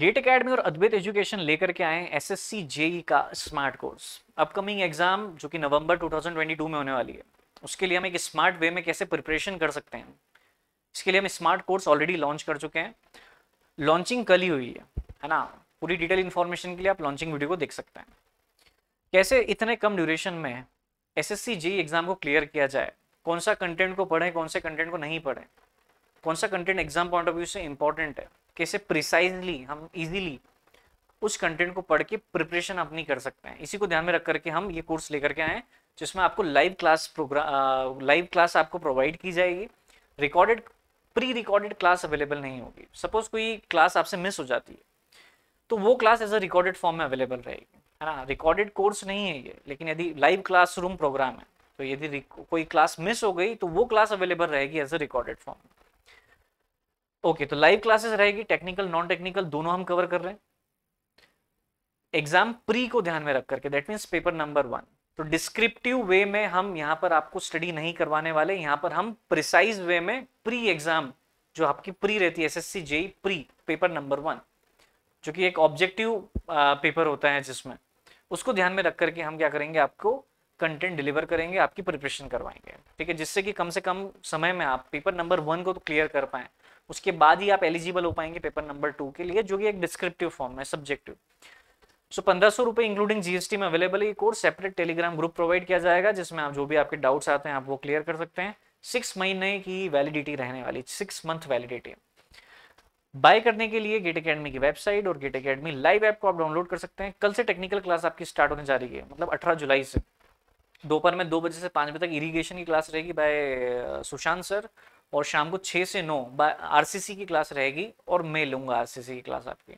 gate academy और अद्वैत education लेकर के आए सी जेई e का स्मार्ट कोर्स अपकमिंग एग्जाम जो कि नवंबर 2022 में होने वाली है उसके लिए हम एक स्मार्ट वे में कैसे प्रिपरेशन कर सकते हैं इसके लिए हम स्मार्ट कोर्स ऑलरेडी लॉन्च कर चुके हैं लॉन्चिंग कल ही हुई है है ना पूरी डिटेल इन्फॉर्मेशन के लिए आप लॉन्चिंग वीडियो को देख सकते हैं कैसे इतने कम ड्यूरेशन में एस एस एग्जाम को क्लियर किया जाए कौन सा कंटेंट को पढ़ें कौन से कंटेंट को नहीं पढ़ें कौन सा content exam point of view से इंपॉर्टेंट है कैसे प्रिसाइजली हम इजीली उस कंटेंट को पढ़ के प्रिपरेशन अपनी कर सकते हैं इसी को ध्यान में रख करके हम ये कोर्स लेकर के आए जिसमें आपको live class program live class आपको प्रोवाइड की जाएगी recorded pre recorded class available नहीं होगी सपोज कोई क्लास आपसे मिस हो जाती है तो वो class as a recorded form में अवेलेबल रहेगी है ना रिकॉर्डेड कोर्स नहीं है ये लेकिन यदि लाइव क्लासरूम प्रोग्राम है तो यदि कोई क्लास मिस हो गई तो वो क्लास अवेलेबल रहेगी एज अ रिकॉर्डेड फॉर्म में ओके तो लाइव क्लासेस रहेगी टेक्निकल नॉन टेक्निकल दोनों हम कवर कर रहे हैं एग्जाम प्री को ध्यान में रख करके that means paper number one तो डिस्क्रिप्टिव वे में हम यहाँ पर आपको स्टडी नहीं करवाने वाले यहाँ पर हम प्रिसाइज वे में प्री एग्जाम जो आपकी प्री रहती है S S JE pre paper number one जो कि एक ऑब्जेक्टिव पेपर होता है जिसमें उसको ध्यान में रख करके हम क्या करेंगे आपको कंटेंट डिलीवर करेंगे आपकी प्रिपरेशन करवाएंगे ठीक है जिससे कि कम से कम समय में आप पेपर नंबर वन को तो क्लियर कर पाएं उसके बाद ही आप एलिजिबल हो पाएंगे पेपर नंबर टू के लिए जो कि एक डिस्क्रिप्टिव फॉर्म है सब्जेक्टिव सो पंद्रह सौ रुपये इंक्लूडिंग जीएसटी में अवेलेबल है course separate Telegram group provide किया जाएगा जिसमें आप जो भी आपके डाउट्स आते हैं आप वो क्लियर कर सकते हैं सिक्स महीने की वैलिडिटी रहने वाली सिक्स मंथ वैलिडिटी बाय करने के लिए गेट अकेडमी की वेबसाइट और गेट अकेडमी लाइव ऐप को आप डाउनलोड कर सकते हैं कल से टेक्निकल क्लास आपकी स्टार्ट होने जा रही है मतलब अठारह जुलाई से दोपहर में दो बजे से पाँच बजे तक इरिगेशन की क्लास रहेगी बाय सुशांत सर और शाम को छः से नौ आरसीसी की क्लास रहेगी और मैं लूँगा आरसीसी की क्लास आपकी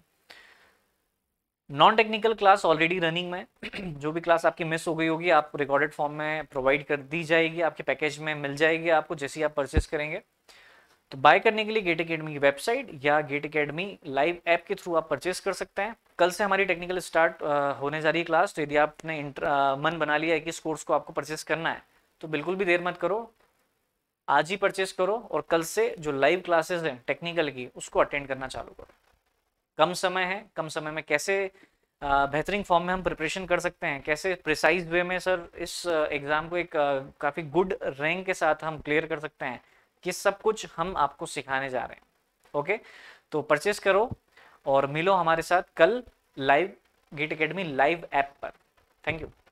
non technical class already running में जो भी क्लास आपकी मिस हो गई होगी आप रिकॉर्डेड फॉर्म में प्रोवाइड कर दी जाएगी आपके पैकेज में मिल जाएगी आपको जैसे आप परचेस करेंगे तो बाय करने के लिए गेट अकेडमी की वेबसाइट या गेट अकेडमी लाइव ऐप के थ्रू आप परचेस कर सकते हैं कल से हमारी टेक्निकल स्टार्ट होने जा रही है क्लास तो यदि आपने मन बना लिया है कि इस कोर्स को आपको परचेस करना है तो बिल्कुल भी देर मत करो आज ही परचेस करो और कल से जो लाइव क्लासेस हैं टेक्निकल की उसको अटेंड करना चालू करो कम समय है कम समय में कैसे बेहतरीन फॉर्म में हम प्रिपरेशन कर सकते हैं कैसे प्रिसाइज वे में सर इस एग्ज़ाम को एक काफ़ी गुड रैंक के साथ हम क्लियर कर सकते हैं कि सब कुछ हम आपको सिखाने जा रहे हैं ओके तो परचेस करो और मिलो हमारे साथ कल live Gate Academy live app पर थैंक यू